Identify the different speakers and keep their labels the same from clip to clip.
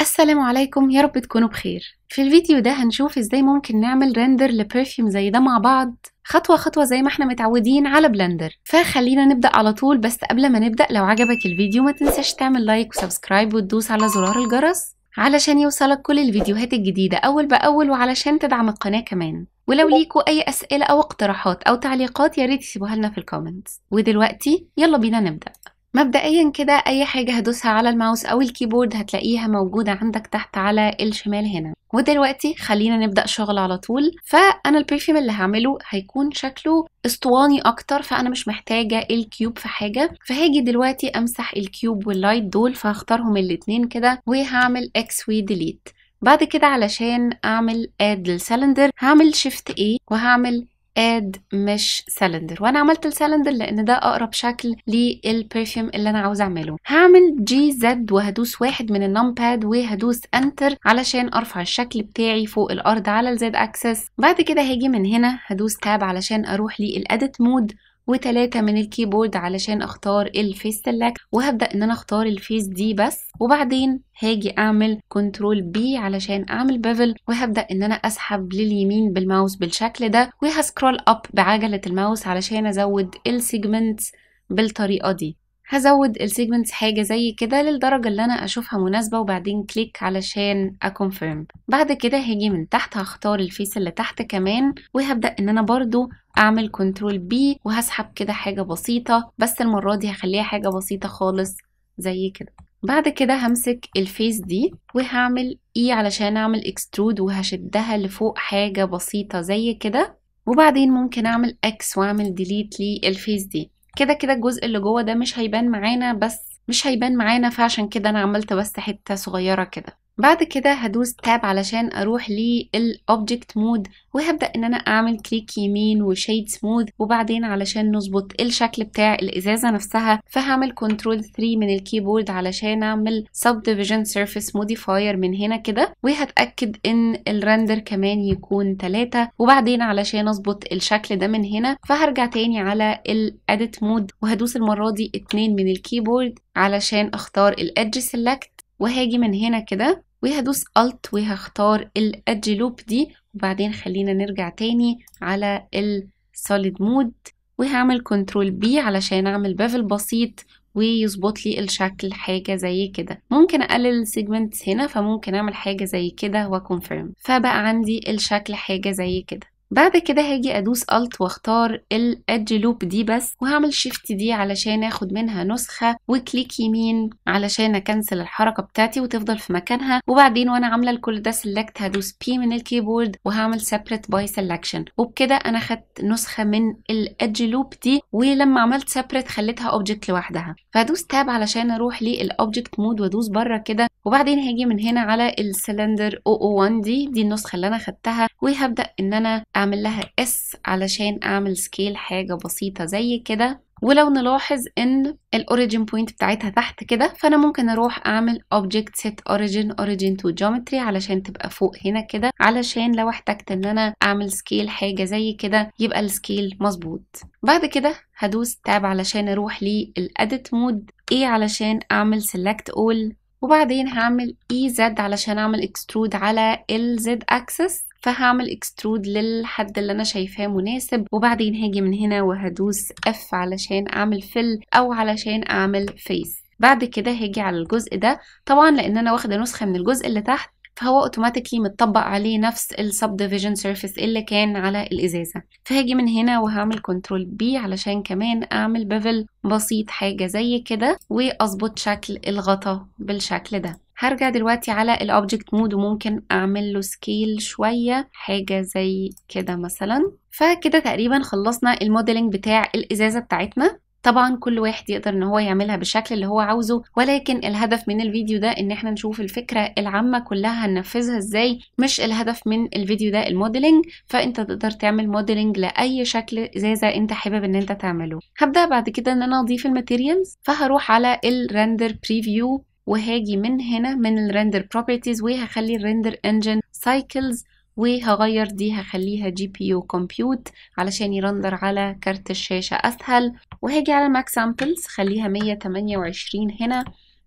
Speaker 1: السلام عليكم يا رب تكونوا بخير في الفيديو ده هنشوف ازاي ممكن نعمل رندر لبرفيوم زي ده مع بعض خطوة خطوة زي ما احنا متعودين على بلندر فخلينا نبدأ على طول بس قبل ما نبدأ لو عجبك الفيديو ما تنساش تعمل لايك وسبسكرايب وتدوس على زرار الجرس علشان يوصلك كل الفيديوهات الجديدة أول بأول وعلشان تدعم القناة كمان ولو ليكوا أي أسئلة أو اقتراحات أو تعليقات يا ريت تسيبوها لنا في الكومنتس ودلوقتي يلا بينا نبدأ مبدئيا كده اي حاجة هدوسها على الماوس او الكيبورد هتلاقيها موجودة عندك تحت على الشمال هنا ودلوقتي خلينا نبدأ شغل على طول فانا البرفيوم اللي هعمله هيكون شكله اسطواني اكتر فانا مش محتاجة الكيوب في حاجة فهاجي دلوقتي امسح الكيوب واللايت دول فهختارهم الاتنين كده وهعمل اكس وي ديليت بعد كده علشان اعمل اد للسلندر هعمل شيفت اي وهعمل اد مش سلندر وانا عملت السلندر لان ده اقرب شكل للبرفيوم اللي انا عاوز اعمله هعمل جي زد وهدوس واحد من النم باد وهدوس انتر علشان ارفع الشكل بتاعي فوق الارض على الزد اكسس بعد كده هاجي من هنا هدوس تاب علشان اروح للاديت مود وتلاتة من الكيبورد علشان اختار الفيس سيلكت وهبدأ ان انا اختار الفيس دي بس وبعدين هاجي اعمل كنترول بي علشان اعمل بيفل وهبدا ان انا اسحب لليمين بالماوس بالشكل ده وهسكرول اب بعجله الماوس علشان ازود السيجمنت بالطريقه دي هزود السيجمنتس حاجة زي كده للدرجة اللي أنا أشوفها مناسبة وبعدين كليك علشان أكونفيرم بعد كده هاجي من تحت هختار الفيس اللي تحت كمان وهبدأ إن أنا برضو أعمل كنترول بي وهسحب كده حاجة بسيطة بس المرة دي هخليها حاجة بسيطة خالص زي كده بعد كده همسك الفيس دي وهعمل اي e علشان اعمل اكسترود وهشدها لفوق حاجة بسيطة زي كده وبعدين ممكن اعمل اكس واعمل ديليت للفيس دي كده كده الجزء اللي جوه ده مش هيبان معانا بس مش هيبان معانا فعشان كده انا عملت بس حته صغيره كده بعد كده هدوس تاب علشان اروح للاوبجكت مود وهبدا ان انا اعمل كليك يمين وشيد سموث وبعدين علشان نظبط الشكل بتاع الازازه نفسها فهعمل كنترول 3 من الكيبورد علشان اعمل سب ديفيجن سيرفيس موديفاير من هنا كده وهتاكد ان الرندر كمان يكون 3 وبعدين علشان اظبط الشكل ده من هنا فهرجع تاني على الاديت مود وهدوس المره دي 2 من الكيبورد علشان اختار الادج سيلكت وهاجي من هنا كده وهدوس Alt وهختار الأدج لوب دي وبعدين خلينا نرجع تاني على السوليد مود وهعمل كنترول بي علشان أعمل بافل بسيط ويظبط لي الشكل حاجة زي كده ممكن أقلل السيجمنتس هنا فممكن أعمل حاجة زي كده وكونفيرم فبقى عندي الشكل حاجة زي كده بعد كده هاجي ادوس الت واختار الادج لوب دي بس وهعمل شيفت دي علشان اخد منها نسخه وكليك يمين علشان اكنسل الحركه بتاعتي وتفضل في مكانها وبعدين وانا عامله لكل ده سيلكت هدوس بي من الكيبورد وهعمل سيبريت باي سيلكشن وبكده انا خدت نسخه من الادج لوب دي ولما عملت سيبريت خليتها اوبجكت لوحدها فهدوس تاب علشان اروح للاوبجكت مود وادوس بره كده وبعدين هاجي من هنا على السلندر 001 دي دي النسخه اللي انا خدتها وهبدا ان انا اعمل لها اس علشان اعمل سكيل حاجة بسيطة زي كده ولو نلاحظ ان الاوريجين بوينت بتاعتها تحت كده فانا ممكن اروح اعمل اوبجكت سيت اوريجين اوريجين تو جيومتري علشان تبقى فوق هنا كده علشان لو احتجت ان انا اعمل سكيل حاجه زي كده يبقى السكيل مظبوط بعد كده هدوس تاب علشان اروح للاديت مود ايه علشان اعمل سيلكت اول وبعدين هعمل اي e زد علشان اعمل اكسترود على الزد اكسس فهعمل اكسترود للحد اللي انا شايفاه مناسب وبعدين هاجي من هنا وهدوس اف علشان اعمل فل او علشان اعمل فيس بعد كده هاجي على الجزء ده طبعا لان انا واخده نسخه من الجزء اللي تحت فهو اوتوماتيكلي متطبق عليه نفس السب ديفيجن سيرفيس اللي كان على الازازه فهاجي من هنا وهعمل كنترول بي علشان كمان اعمل بيفل بسيط حاجه زي كده واظبط شكل الغطا بالشكل ده هرجع دلوقتي على الاوبجكت مود وممكن اعمل له سكيل شويه حاجه زي كده مثلا فكده تقريبا خلصنا الموديلنج بتاع الازازه بتاعتنا طبعا كل واحد يقدر ان هو يعملها بالشكل اللي هو عاوزه ولكن الهدف من الفيديو ده ان احنا نشوف الفكره العامه كلها هننفذها ازاي مش الهدف من الفيديو ده الموديلنج فانت تقدر تعمل موديلنج لاي شكل ازازه انت حابب ان انت تعمله هبدا بعد كده ان انا اضيف الماتيريالز فهروح على الرندر بريفيو وهاجي من هنا من الرندر بروبرتيز وهخلي الرندر انجن سايكلز وهغير دي هخليها جي بي يو كومبيوت علشان يرندر على كارت الشاشة أسهل وهاجي على الماك سامبلز خليها 128 هنا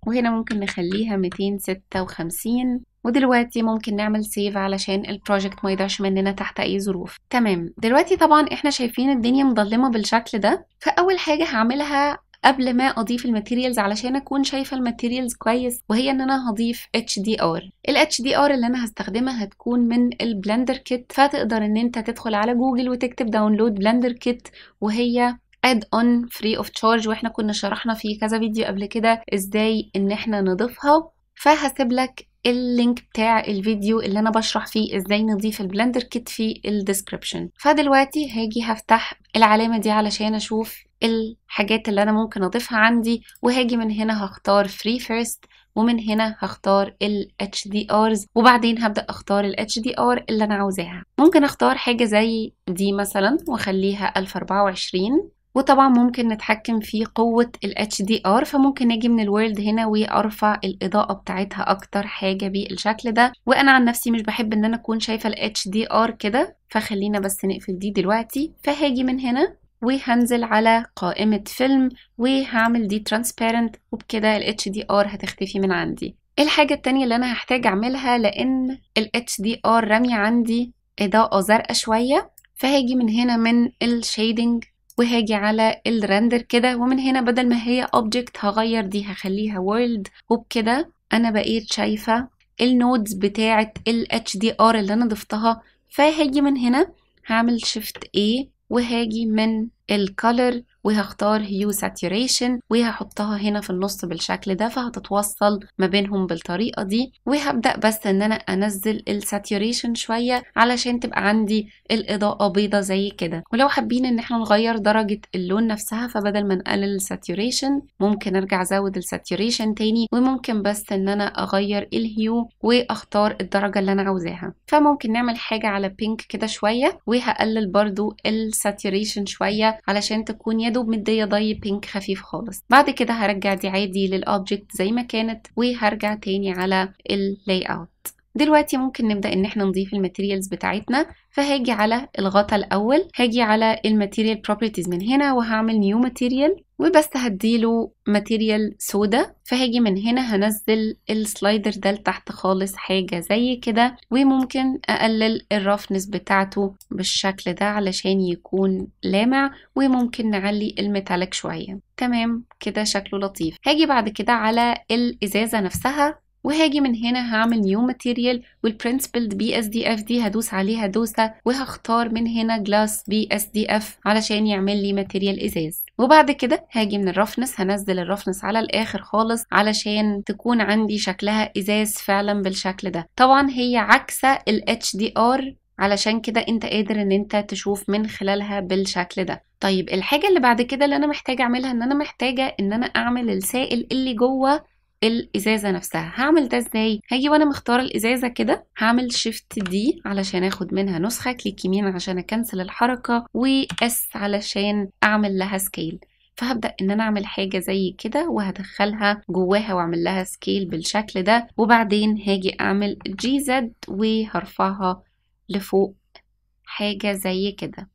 Speaker 1: وهنا ممكن نخليها 256 ودلوقتي ممكن نعمل سيف علشان البروجكت ما يضيعش مننا تحت اي ظروف تمام دلوقتي طبعا احنا شايفين الدنيا مظلمه بالشكل ده فاول حاجه هعملها قبل ما اضيف الماتيريالز علشان اكون شايفه الماتيريالز كويس وهي ان انا هضيف اتش دي ار الاتش دي ار اللي انا هستخدمها هتكون من البلندر كيت فتقدر ان انت تدخل على جوجل وتكتب داونلود بلندر كيت وهي اد اون فري اوف تشارج واحنا كنا شرحنا في كذا فيديو قبل كده ازاي ان احنا نضيفها فهسيب لك اللينك بتاع الفيديو اللي انا بشرح فيه ازاي نضيف البلندر كيت في الديسكريبشن فدلوقتي هاجي هفتح العلامه دي علشان اشوف الحاجات اللي انا ممكن اضيفها عندي وهاجي من هنا هختار فري فيرست ومن هنا هختار ال HDRs وبعدين هبدأ اختار ال HDR اللي انا عاوزاها ممكن اختار حاجة زي دي مثلا واخليها 1024 وطبعا ممكن نتحكم في قوة ال HDR فممكن اجي من الورد هنا وارفع الاضاءة بتاعتها اكتر حاجة بالشكل ده وانا عن نفسي مش بحب ان انا اكون شايفة ال HDR كده فخلينا بس نقفل دي دلوقتي فهاجي من هنا وهنزل على قائمة فيلم وهعمل دي ترانسبيرنت وبكده ال HDR هتختفي من عندي الحاجة التانية اللي أنا هحتاج أعملها لأن ال HDR رمي عندي إضاءة زرقاء شوية فهاجي من هنا من الشيدنج وهاجي على الرندر كده ومن هنا بدل ما هي object هغير دي هخليها world وبكده انا بقيت شايفة النودز بتاعة ال HDR اللي انا ضفتها فهاجي من هنا هعمل shift A وهاجي من الكالر وهختار هيو ساتوريشن وهحطها هنا في النص بالشكل ده فهتتوصل ما بينهم بالطريقة دي وهبدأ بس ان انا انزل الساتوريشن شوية علشان تبقى عندي الاضاءة بيضة زي كده ولو حابين ان احنا نغير درجة اللون نفسها فبدل ما نقلل الساتوريشن ممكن ارجع ازود الساتوريشن تاني وممكن بس ان انا اغير الهيو واختار الدرجة اللي انا عاوزاها فممكن نعمل حاجة على بينك كده شوية وهقلل برضو الساتوريشن شوية علشان تكون دوب مديه ضي بينك خفيف خالص بعد كده هرجع دي عادي للاوبجكت زي ما كانت وهرجع تاني على اللاي اوت دلوقتي ممكن نبدأ إن احنا نضيف الماتيريالز بتاعتنا فهاجي على الغطا الأول هاجي على الماتيريال بروبرتيز من هنا وهعمل نيو ماتيريال وبس هديله ماتيريال سودا فهاجي من هنا هنزل السلايدر ده لتحت خالص حاجة زي كده وممكن أقلل الرفنس بتاعته بالشكل ده علشان يكون لامع وممكن نعلي الميتاليك شوية تمام كده شكله لطيف هاجي بعد كده على الإزازة نفسها وهاجي من هنا هعمل نيو ماتيريال والبرنسبلد بي اس دي اف دي هدوس عليها دوسه وهختار من هنا جلاس بي اس دي اف علشان يعمل لي ماتيريال ازاز وبعد كده هاجي من الرفنس هنزل الرفنس على الاخر خالص علشان تكون عندي شكلها ازاز فعلا بالشكل ده طبعا هي عكسه ال ار علشان كده انت قادر ان انت تشوف من خلالها بالشكل ده طيب الحاجه اللي بعد كده اللي انا محتاجه اعملها ان انا محتاجه ان انا اعمل السائل اللي جوه الازازه نفسها هعمل ده ازاي هاجي وانا مختاره الازازه كده هعمل شيفت دي علشان اخد منها نسخه كليك يمين عشان اكنسل الحركه واس علشان اعمل لها سكيل فهبدا ان انا اعمل حاجه زي كده وهدخلها جواها واعمل لها سكيل بالشكل ده وبعدين هاجي اعمل جي زد وهرفعها لفوق حاجه زي كده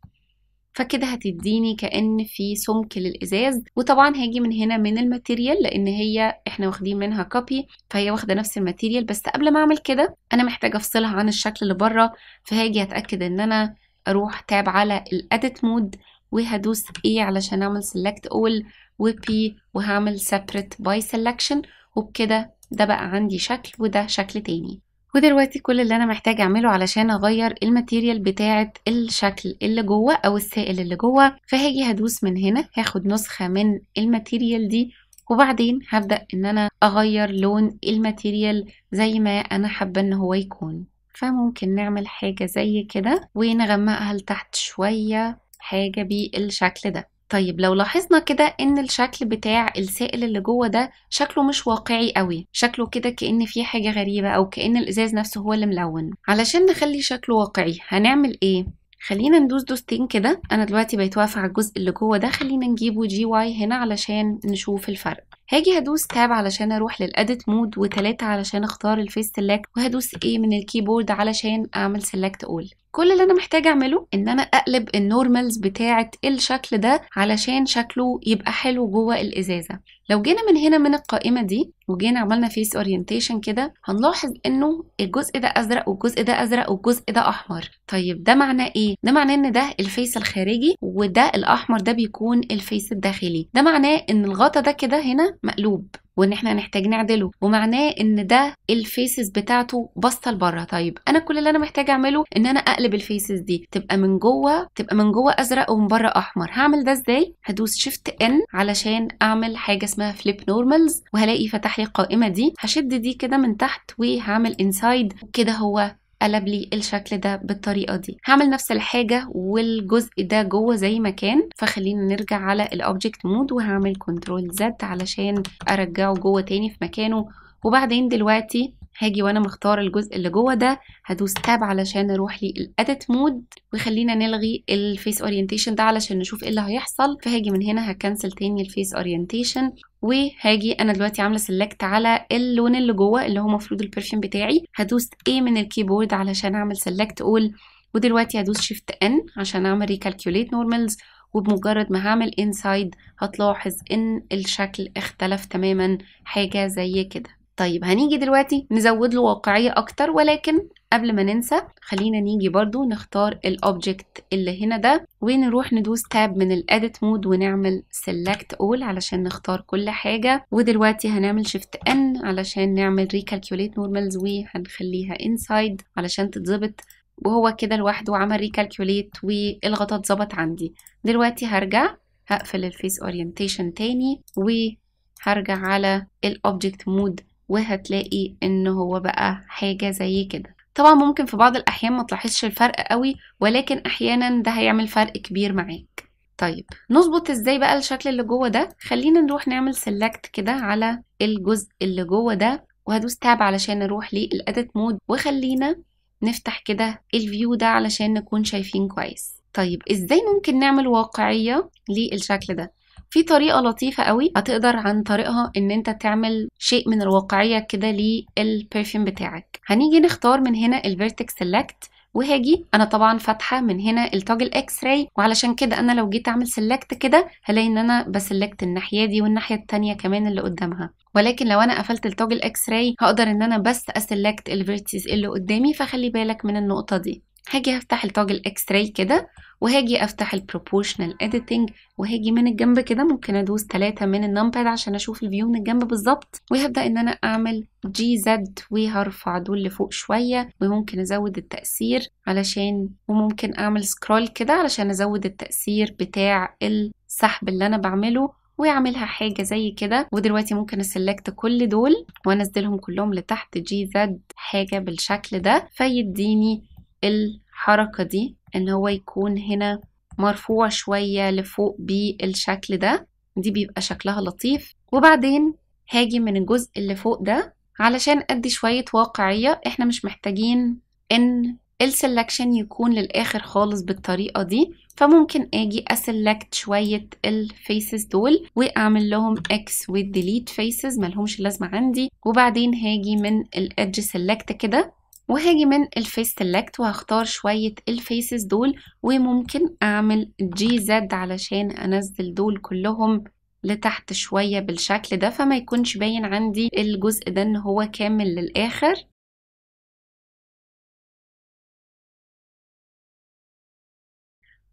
Speaker 1: فكده هتديني كأن في سمك للإزاز وطبعا هاجي من هنا من الماتيريال لأن هي احنا واخدين منها كوبي فهي واخدة نفس الماتيريال بس قبل ما أعمل كده أنا محتاجة أفصلها عن الشكل اللي بره فهاجي أتأكد إن أنا أروح تاب على الأديت مود وهدوس A علشان أعمل select all و P وهعمل separate by selection وبكده ده بقى عندي شكل وده شكل تاني ودلوقتي كل اللي انا محتاج اعمله علشان اغير الماتيريال بتاعه الشكل اللي جوه او السائل اللي جوه فهاجي هدوس من هنا هاخد نسخه من الماتيريال دي وبعدين هبدا ان انا اغير لون الماتيريال زي ما انا حابه ان هو يكون فممكن نعمل حاجه زي كده ونغمقها لتحت شويه حاجه بالشكل ده طيب لو لاحظنا كده ان الشكل بتاع السائل اللي جوه ده شكله مش واقعي قوي شكله كده كأن في حاجة غريبة او كأن الازاز نفسه هو اللي ملون علشان نخلي شكله واقعي هنعمل ايه خلينا ندوس دوستين كده انا دلوقتي بقيت واقفه على الجزء اللي جوه ده خلينا نجيبه جي واي هنا علشان نشوف الفرق هاجي هدوس تاب علشان اروح للاديت مود وتلاتة علشان اختار الفيس سيلكت وهدوس ايه من الكيبورد علشان اعمل سيلكت اول كل اللي انا محتاجه اعمله ان انا اقلب النورمالز بتاعه الشكل ده علشان شكله يبقى حلو جوه الازازه لو جينا من هنا من القائمه دي وجينا عملنا فيس اورينتيشن كده هنلاحظ انه الجزء ده ازرق والجزء ده ازرق والجزء ده احمر طيب ده معناه ايه ده معناه ان ده الفيس الخارجي وده الاحمر ده بيكون الفيس الداخلي ده معناه ان الغطا ده كده هنا مقلوب وان احنا هنحتاج نعدله ومعناه ان ده الفيسز بتاعته باصه لبره طيب انا كل اللي انا محتاج اعمله ان انا اقلب الفيسز دي تبقى من جوه تبقى من جوه ازرق ومن بره احمر هعمل ده ازاي هدوس شيفت ان علشان اعمل حاجه اسمها فليب نورمالز وهلاقي فتح لي القائمه دي هشد دي كده من تحت وهعمل انسايد كده هو قلب لي الشكل ده بالطريقه دي هعمل نفس الحاجه والجزء ده جوه زي ما كان فخلينا نرجع على الاوبجكت مود وهعمل كنترول زد علشان ارجعه جوه تاني في مكانه وبعدين دلوقتي هاجي وانا مختار الجزء اللي جوه ده هدوس تاب علشان اروح للاديت مود وخلينا نلغي الفيس اورينتيشن ده علشان نشوف ايه اللي هيحصل فهاجي من هنا هكنسل تاني الفيس اورينتيشن وهاجي انا دلوقتي عامله سلكت على اللون اللي جوه اللي هو المفروض البرفيوم بتاعي هدوس ايه من الكيبورد علشان اعمل سلكت اول ودلوقتي هدوس شيفت ان عشان اعمل ريكالكوليت نورمالز وبمجرد ما هعمل انسايد هتلاحظ ان الشكل اختلف تماما حاجه زي كده طيب هنيجي دلوقتي نزود له واقعية أكتر ولكن قبل ما ننسى خلينا نيجي برضو نختار الأوبجكت اللي هنا ده ونروح ندوس تاب من الأديت مود ونعمل سيلكت أول علشان نختار كل حاجة ودلوقتي هنعمل شيفت N علشان نعمل ريكالكوليت نورمالز وهنخليها انسايد علشان تتظبط وهو كده لوحده عمل ريكالكوليت والغطاء اتظبط عندي دلوقتي هرجع هقفل الفيس اورينتيشن تاني وهرجع على الاوبجكت مود وهتلاقي ان هو بقى حاجة زي كده طبعا ممكن في بعض الأحيان ما تلاحظش الفرق قوي ولكن أحيانا ده هيعمل فرق كبير معاك طيب نظبط ازاي بقى الشكل اللي جوه ده خلينا نروح نعمل سيلكت كده على الجزء اللي جوه ده وهدوس تاب علشان نروح للاديت مود وخلينا نفتح كده الفيو ده علشان نكون شايفين كويس طيب ازاي ممكن نعمل واقعية للشكل ده في طريقه لطيفه قوي هتقدر عن طريقها ان انت تعمل شيء من الواقعيه كده للبرفيوم بتاعك هنيجي نختار من هنا الفيرتكس سيلكت وهاجي انا طبعا فاتحه من هنا التوجل اكس راي وعلشان كده انا لو جيت اعمل سيلكت كده هلاقي ان انا بسلكت الناحيه دي والناحيه التانية كمان اللي قدامها ولكن لو انا قفلت التوجل اكس راي هقدر ان انا بس اسلكت الفيرتيز اللي قدامي فخلي بالك من النقطه دي هاجي افتح التوجل الاكس راي كده وهاجي افتح البروبوشنال اديتنج وهاجي من الجنب كده ممكن ادوس 3 من النمباد عشان اشوف الفيو من الجنب بالظبط وهبدا ان انا اعمل جي زد وهرفع دول لفوق شويه وممكن ازود التاثير علشان وممكن اعمل سكرول كده علشان ازود التاثير بتاع السحب اللي انا بعمله واعملها حاجه زي كده ودلوقتي ممكن اسلكت كل دول وانزلهم كلهم لتحت جي زد حاجه بالشكل ده فيديني الحركة دي ان هو يكون هنا مرفوع شوية لفوق بالشكل ده دي بيبقى شكلها لطيف وبعدين هاجي من الجزء اللي فوق ده علشان ادي شوية واقعية احنا مش محتاجين ان السلكشن يكون للاخر خالص بالطريقة دي فممكن اجي اسلكت شوية الفيسز دول واعمل لهم اكس والديليت فيسز ملهمش لازمة عندي وبعدين هاجي من الادج سلكت كده وهاجي من الفيس سيلكت وهختار شوية الفيسز دول وممكن اعمل جي زد علشان انزل دول كلهم لتحت شوية
Speaker 2: بالشكل ده فما يكونش باين عندي الجزء ده ان هو كامل للآخر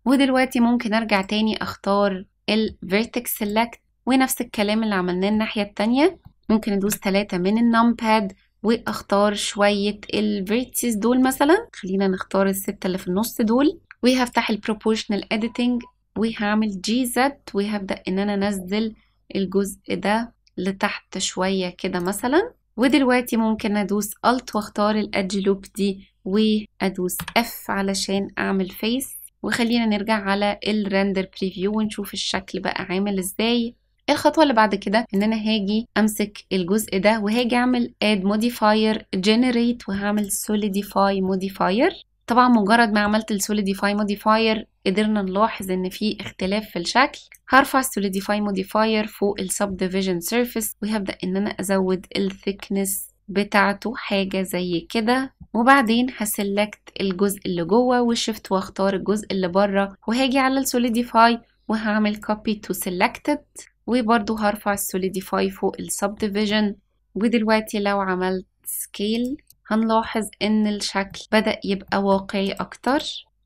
Speaker 2: ودلوقتي ممكن ارجع تاني اختار ال vertex select ونفس الكلام
Speaker 1: اللي عملناه الناحية التانية ممكن ادوس تلاتة من النمباد واختار شوية الفيرتسز دول مثلا خلينا نختار الستة اللي في النص دول وهفتح البروبورشنال اديتنج وهعمل جي زد وهبدأ ان انا انزل الجزء ده لتحت شوية كده مثلا ودلوقتي ممكن ادوس الت واختار الادج لوب دي وادوس اف علشان اعمل فيس وخلينا نرجع على الرندر بريفيو ونشوف الشكل بقى عامل ازاي إيه الخطوة اللي بعد كده ان انا هاجي امسك الجزء ده وهاجي اعمل add modifier generate وهعمل solidify modifier طبعا مجرد ما عملت السوليديفاي موديفاير قدرنا نلاحظ ان في اختلاف في الشكل هرفع السوليديفاي موديفاير فوق السب ديفيجن سيرفيس وهبدا ان انا ازود الثيكنس بتاعته حاجه زي كده وبعدين هسلكت الجزء اللي جوه والشيفت واختار الجزء اللي بره وهاجي على السوليديفاي وهعمل copy to selected وبرضو هرفع السوليديفاي فوق السبديفيجن ودلوقتي لو عملت سكيل هنلاحظ ان الشكل بدأ يبقى واقعي اكتر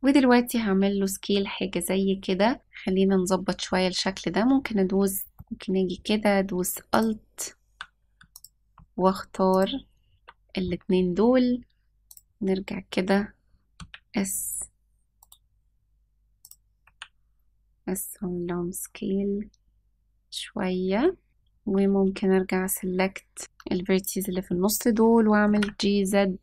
Speaker 1: ودلوقتي هعمل له سكيل حاجة زي كده خلينا نظبط شوية الشكل ده ممكن ادوس ممكن اجي كده ادوس الت واختار الاتنين دول نرجع كده اس اس هون سكيل شوية وممكن ارجع سلكت الفيرتيز اللي في النص دول واعمل جي زد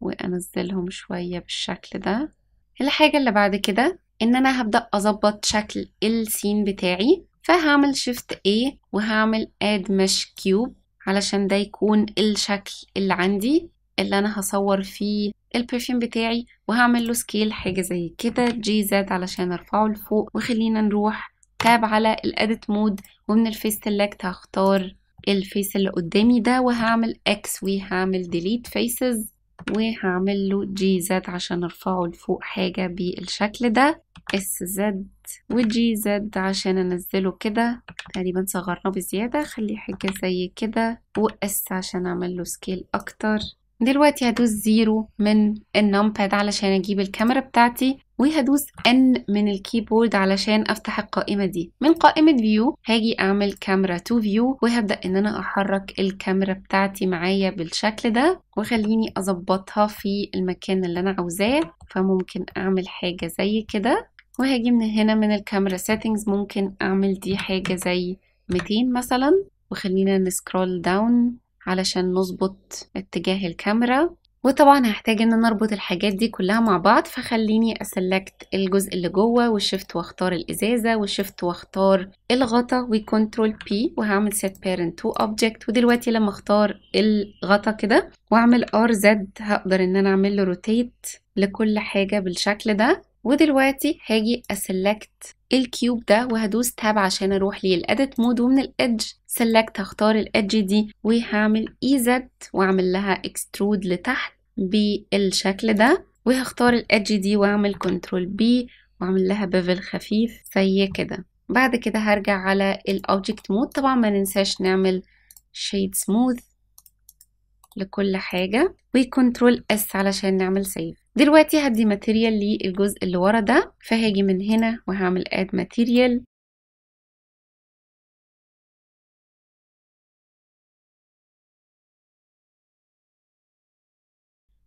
Speaker 1: وانزلهم شوية بالشكل ده الحاجة اللي بعد كده ان انا هبدأ اظبط شكل السين بتاعي فهعمل شيفت A وهعمل اد مش كيوب علشان ده يكون الشكل اللي عندي اللي انا هصور فيه البرفيوم بتاعي وهعمل له سكيل حاجة زي كده جي زد علشان ارفعه لفوق وخلينا نروح تاب على الاديت مود ومن الفيس سيلكت هختار الفيس اللي قدامي ده وهعمل اكس وهعمل ديليت فيسز وهعمل له جي زد عشان ارفعه لفوق حاجة بالشكل ده اس زد وجي زد عشان انزله كده تقريبا صغرناه بزيادة خليه حاجة زي كده واس عشان اعمل له سكيل اكتر دلوقتي هدوس زيرو من النمباد علشان اجيب الكاميرا بتاعتي وهدوس N من الكيبورد علشان افتح القائمة دي من قائمة فيو هاجي اعمل كاميرا تو فيو وهبدأ ان انا احرك الكاميرا بتاعتي معايا بالشكل ده وخليني اظبطها في المكان اللي انا عاوزاه فممكن اعمل حاجة زي كده وهاجي من هنا من الكاميرا سيتنجز ممكن اعمل دي حاجة زي 200 مثلا وخلينا نسكرول داون علشان نظبط اتجاه الكاميرا وطبعا هحتاج ان انا اربط الحاجات دي كلها مع بعض فخليني اسلكت الجزء اللي جوه والشيفت واختار الازازه والشيفت واختار الغطا وكنترول بي وهعمل سيت بيرنت تو اوبجكت ودلوقتي لما اختار الغطا كده واعمل ار زد هقدر ان انا اعمل له روتيت لكل حاجه بالشكل ده ودلوقتي هاجي اسلكت إيه الكيوب ده وهدوس تاب عشان اروح للاديت مود ومن الادج سلكت هختار الادج دي وهعمل ايزد e واعمل لها اكسترود لتحت بالشكل ده وهختار الادج دي واعمل كنترول بي واعمل لها بيفل خفيف زي كده بعد كده هرجع على الاوبجكت مود طبعا ما ننساش نعمل شيد سموث لكل حاجة وكنترول اس علشان نعمل سيف دلوقتي هدي ماتيريال للجزء اللي ورا ده فهاجي
Speaker 2: من هنا وهعمل اد ماتيريال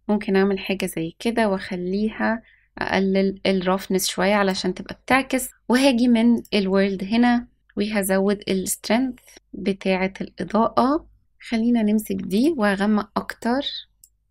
Speaker 2: ممكن اعمل حاجة زي كده واخليها اقلل الرفنس شوية
Speaker 1: علشان تبقى بتعكس وهاجي من الورلد هنا وهزود السترينث بتاعة الإضاءة خلينا نمسك دي واغمق اكتر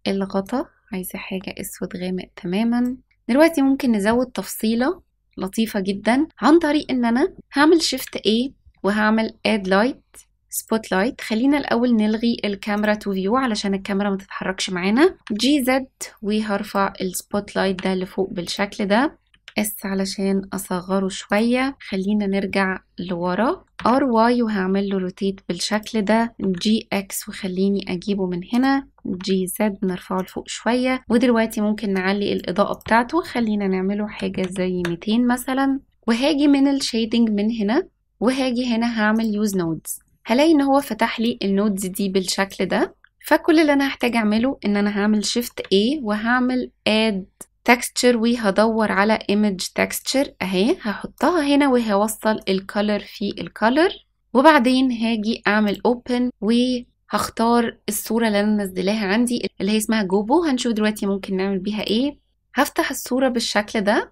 Speaker 1: الغطا عايزة حاجة اسود غامق تماما دلوقتي ممكن نزود تفصيلة لطيفة جدا عن طريق ان انا هعمل شيفت A وهعمل اد لايت سبوت لايت خلينا الاول نلغي الكاميرا تو فيو علشان الكاميرا ما تتحركش معانا جي زد وهرفع السبوت لايت ده لفوق بالشكل ده اس علشان اصغره شوية خلينا نرجع لورا ار واي وهعمل له روتيت بالشكل ده جي اكس وخليني اجيبه من هنا جي زد نرفعه لفوق شوية ودلوقتي ممكن نعلي الاضاءة بتاعته خلينا نعمله حاجة زي 200 مثلا وهاجي من الشيدنج من هنا وهاجي هنا هعمل يوز نودز هلاقي ان هو فتح لي النودز دي بالشكل ده فكل اللي انا هحتاج اعمله ان انا هعمل شيفت A وهعمل اد تكستشر وهدور على image texture اهي هحطها هنا وهوصل الكالر في الكالر وبعدين هاجي اعمل open وهختار الصورة اللي انا منزلاها عندي اللي هي اسمها جوبو هنشوف دلوقتي ممكن نعمل بيها ايه هفتح الصورة بالشكل ده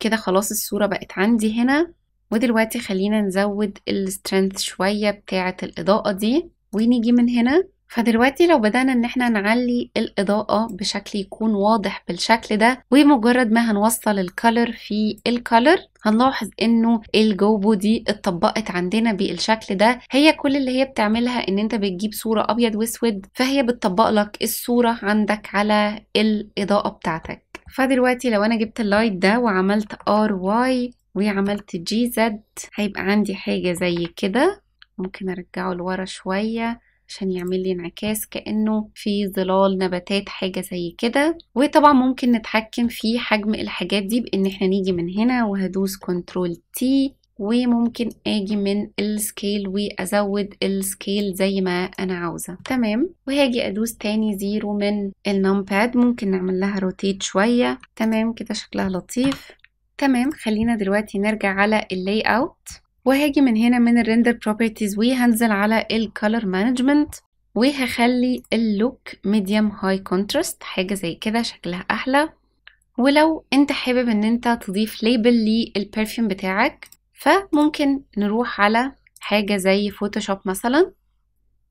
Speaker 1: كده خلاص الصورة بقت عندي هنا ودلوقتي خلينا نزود السترينث شوية بتاعة الإضاءة دي ونيجي من هنا فدلوقتي لو بدأنا ان احنا نعلي الاضاءة بشكل يكون واضح بالشكل ده ومجرد ما هنوصل الكالر في الكالر هنلاحظ انه الجو دي اتطبقت عندنا بالشكل ده هي كل اللي هي بتعملها ان انت بتجيب صورة ابيض واسود فهي بتطبق لك الصورة عندك على الاضاءة بتاعتك فدلوقتي لو انا جبت اللايت ده وعملت ار واي وعملت جي زد هيبقى عندي حاجة زي كده ممكن ارجعه لورا شوية عشان يعمل لي انعكاس كأنه في ظلال نباتات حاجة زي كده وطبعا ممكن نتحكم في حجم الحاجات دي بإن احنا نيجي من هنا وهدوس كنترول تي وممكن اجي من السكيل وازود السكيل زي ما انا عاوزة تمام وهاجي ادوس تاني زيرو من النمباد ممكن نعمل لها روتيت شوية تمام كده شكلها لطيف تمام خلينا دلوقتي نرجع على اللاي اوت وهاجي من هنا من الريندر بروبرتيز وهنزل على الكالر مانجمنت وهخلي اللوك ميديوم هاي كونتراست حاجه زي كده شكلها احلى ولو انت حابب ان انت تضيف ليبل للبرفيوم بتاعك فممكن نروح على حاجه زي فوتوشوب مثلا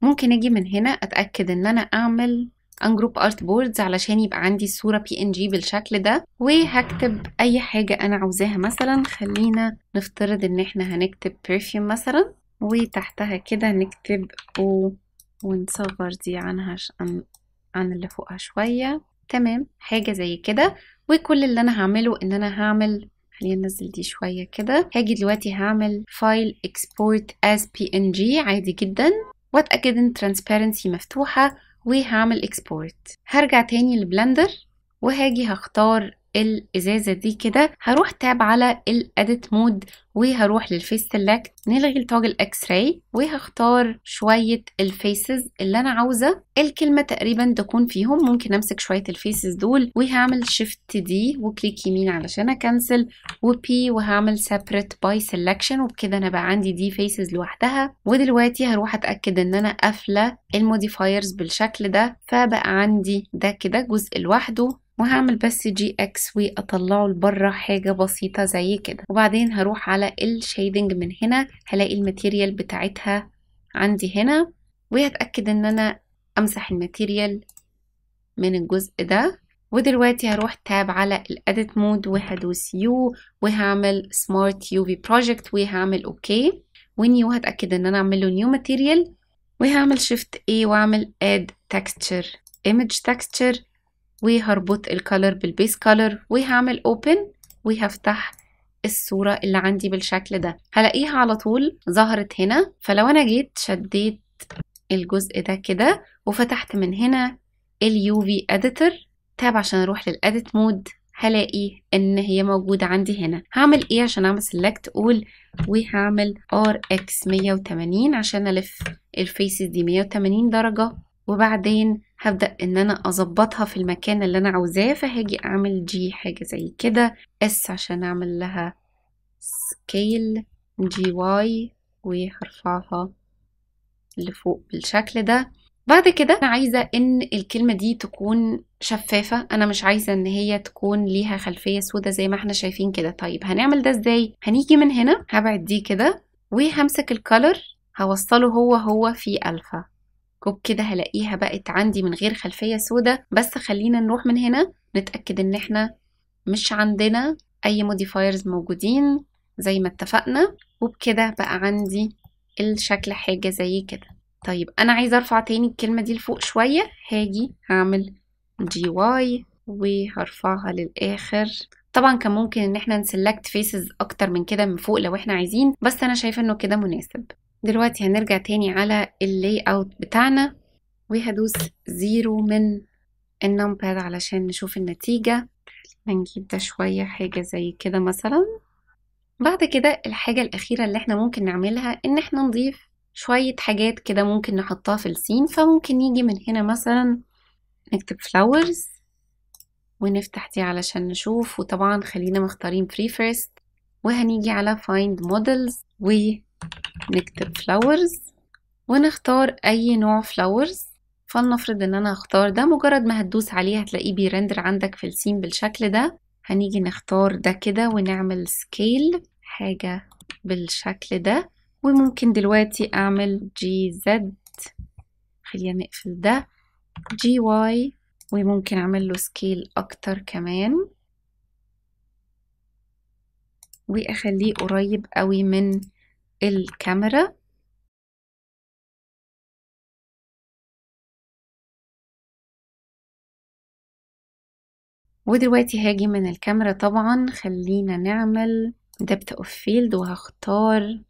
Speaker 1: ممكن اجي من هنا اتاكد ان انا اعمل انجروب ارت بوردز علشان يبقى عندي الصورة بي ان جي بالشكل ده وهكتب اي حاجة انا عاوزاها مثلا خلينا نفترض ان احنا هنكتب perfume مثلا وتحتها كده نكتب او ونصغر دي عنها عن, عن اللي فوقها شوية تمام حاجة زي كده وكل اللي انا هعمله ان انا هعمل خلينا ننزل دي شوية كده هاجي دلوقتي هعمل فايل export as png عادي جدا واتأكد ان transparency مفتوحة وهعمل اكسبورت هرجع تاني لبلندر وهاجي هختار الازازه دي كده هروح تاب على الاديت مود وهروح للفيس سيلكت نلغي التوج الاكس راي وهختار شويه الفيسز اللي انا عاوزه الكلمه تقريبا تكون فيهم ممكن امسك شويه الفيسز دول وهعمل شيفت دي وكليك يمين علشان اكنسل وبي وهعمل سيبريت باي سيلكشن وبكده انا بقى عندي دي فيسز لوحدها ودلوقتي هروح اتاكد ان انا قافله الموديفايرز بالشكل ده فبقى عندي ده كده جزء لوحده وهعمل بس جي اكس واطلعه لبره حاجه بسيطه زي كده وبعدين هروح على الشيدنج من هنا هلاقي الماتيريال بتاعتها عندي هنا وهتاكد ان انا امسح الماتيريال من الجزء ده ودلوقتي هروح تاب على الاديت مود وهدوس يو وهعمل سمارت يو في بروجكت وهعمل اوكي ونيو هتاكد ان انا اعمل له نيو ماتيريال وهعمل شيفت اي واعمل اد تكستشر ايمج تكستشر وهربط الكالر بالبيس كالر وهعمل اوبن وهفتح الصورة اللي عندي بالشكل ده هلاقيها على طول ظهرت هنا فلو انا جيت شديت الجزء ده كده وفتحت من هنا اليو في editor تاب عشان اروح للاديت مود هلاقي ان هي موجودة عندي هنا هعمل ايه عشان اعمل select all وهعمل rx 180 عشان الف الفيسز دي 180 درجة وبعدين هبدأ ان انا اظبطها في المكان اللي انا عاوزاه فهاجي اعمل جي حاجة زي كده اس عشان اعمل لها سكيل جي واي وهرفعها لفوق بالشكل ده بعد كده انا عايزه ان الكلمه دي تكون شفافه انا مش عايزه ان هي تكون ليها خلفيه سودة زي ما احنا شايفين كده طيب هنعمل ده ازاي هنيجي من هنا هبعد دي كده وهمسك الكالر هوصله هو هو في الفا كوب كده هلاقيها بقت عندي من غير خلفية سودة بس خلينا نروح من هنا نتأكد ان احنا مش عندنا اي موديفايرز موجودين زي ما اتفقنا وبكده بقى عندي الشكل حاجة زي كده طيب انا عايزة ارفع تاني الكلمة دي لفوق شوية هاجي هعمل جي واي وهرفعها للاخر طبعا كان ممكن ان احنا نسلكت فيسز اكتر من كده من فوق لو احنا عايزين بس انا شايفه انه كده مناسب دلوقتي هنرجع تاني على اللي اوت بتاعنا وهدوس زيرو من النمباد علشان نشوف النتيجة هنجيب ده شوية حاجة زي كده مثلا بعد كده الحاجة الأخيرة اللي احنا ممكن نعملها إن احنا نضيف شوية حاجات كده ممكن نحطها في السين فممكن نيجي من هنا مثلا نكتب flowers ونفتح دي علشان نشوف وطبعا خلينا مختارين preferred وهنيجي على find models و نكتب flowers ونختار أي نوع flowers فلنفرض إن أنا اختار ده مجرد ما هتدوس عليه هتلاقيه بيرندر عندك في السين بالشكل ده هنيجي نختار ده كده ونعمل سكيل حاجة بالشكل ده وممكن دلوقتي أعمل جي زد خلينا نقفل ده جي واي وممكن أعمل له سكيل أكتر كمان
Speaker 2: وأخليه قريب قوي من الكاميرا ودلوقتي هاجي من الكاميرا طبعا خلينا نعمل
Speaker 1: depth of field وهختار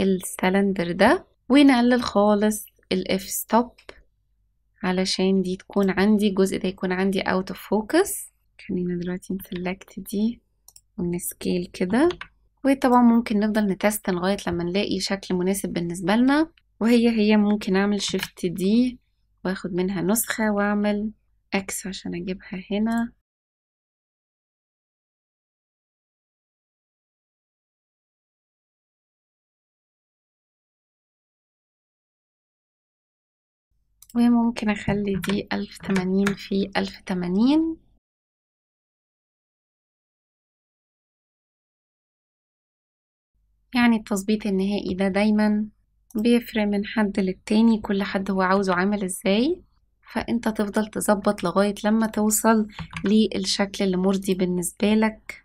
Speaker 1: السلندر ده ونقلل خالص الاف ستوب علشان دي تكون عندي الجزء ده يكون عندي out of focus خلينا دلوقتي نسلكت دي ونسكيل كده وطبعا ممكن نفضل نتست لغاية لما نلاقي شكل مناسب بالنسبة لنا وهي
Speaker 2: هي ممكن اعمل شيفت دي واخد منها نسخة واعمل اكس عشان اجيبها هنا وممكن اخلي دي ألف تمانين في ألف تمانين يعني التظبيط النهائي ده دايما بيفرق من
Speaker 1: حد للتاني كل حد هو عاوزه عامل ازاي فانت تفضل تظبط لغاية
Speaker 2: لما توصل للشكل اللي مرضي بالنسبة لك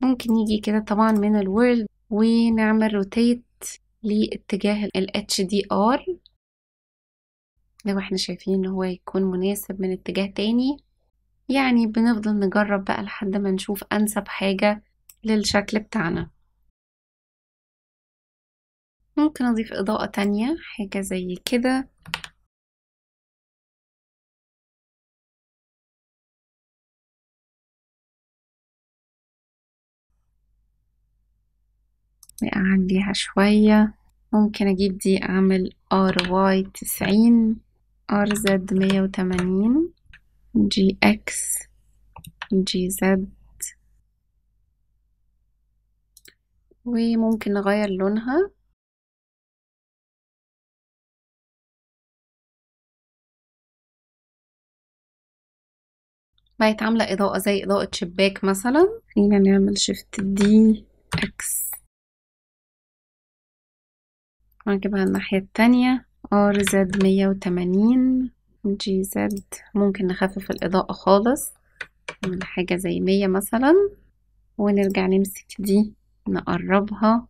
Speaker 2: ممكن يجي كده طبعا من الورد ونعمل
Speaker 1: روتيت لاتجاه ال HDR لو احنا شايفين ان هو يكون مناسب من اتجاه تاني يعني بنفضل نجرب بقى
Speaker 2: لحد ما نشوف انسب حاجة للشكل بتاعنا ممكن اضيف اضاءة تانية حاجة زي كده اعليها شوية ممكن اجيب دي اعمل ار واي تسعين
Speaker 1: ار زد مية وتمانين جي اكس جي زد
Speaker 2: وممكن نغير لونها بقت عاملة إضاءة زي إضاءة شباك مثلا خلينا نعمل شيفت دي اكس
Speaker 1: ونجيبها الناحية التانية ار زد مية وتمانين جي زد ممكن نخفف الإضاءة خالص من حاجة زي مية
Speaker 2: مثلا ونرجع نمسك دي نقربها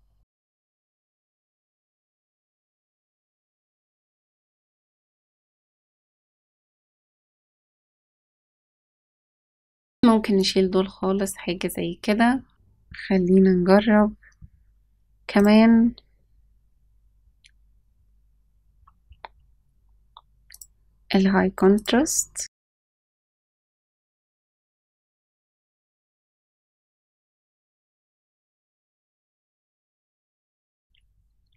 Speaker 2: ممكن نشيل دول خالص حاجة زي كده خلينا نجرب كمان الهاي كونتراست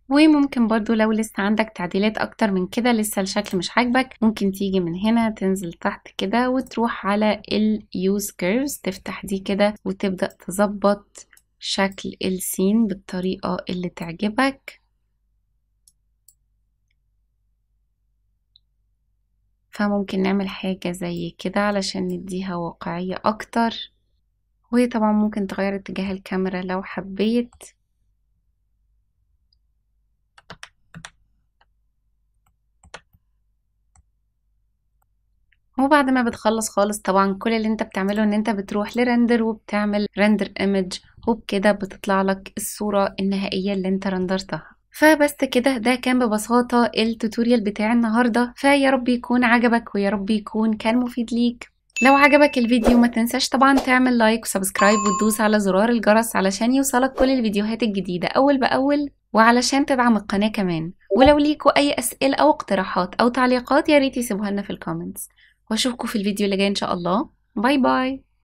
Speaker 2: وممكن برضو لو لسه عندك تعديلات اكتر من كده لسه الشكل مش عاجبك
Speaker 1: ممكن تيجي من هنا تنزل تحت كده وتروح على ال use curves تفتح دي كده وتبدأ تظبط شكل السين بالطريقة اللي تعجبك فممكن نعمل حاجة زي كده علشان نديها واقعية أكتر وطبعا ممكن تغير اتجاه الكاميرا لو حبيت وبعد ما بتخلص خالص طبعا كل اللي انت بتعمله ان انت بتروح لرندر وبتعمل رندر ايمج وبكده بتطلع لك الصورة النهائية اللي انت رندرتها فبس كده ده كان ببساطة التوتوريال بتاع النهاردة فيا رب يكون عجبك ويا رب يكون كان مفيد ليك لو عجبك الفيديو ما تنساش طبعا تعمل لايك وسبسكرايب وتدوس على زرار الجرس علشان يوصلك كل الفيديوهات الجديدة أول بأول وعلشان تدعم القناة كمان ولو ليكوا أي أسئلة أو اقتراحات أو تعليقات يا ريت يسيبوها لنا في الكومنتس وأشوفكوا في الفيديو اللي جاي إن شاء الله باي باي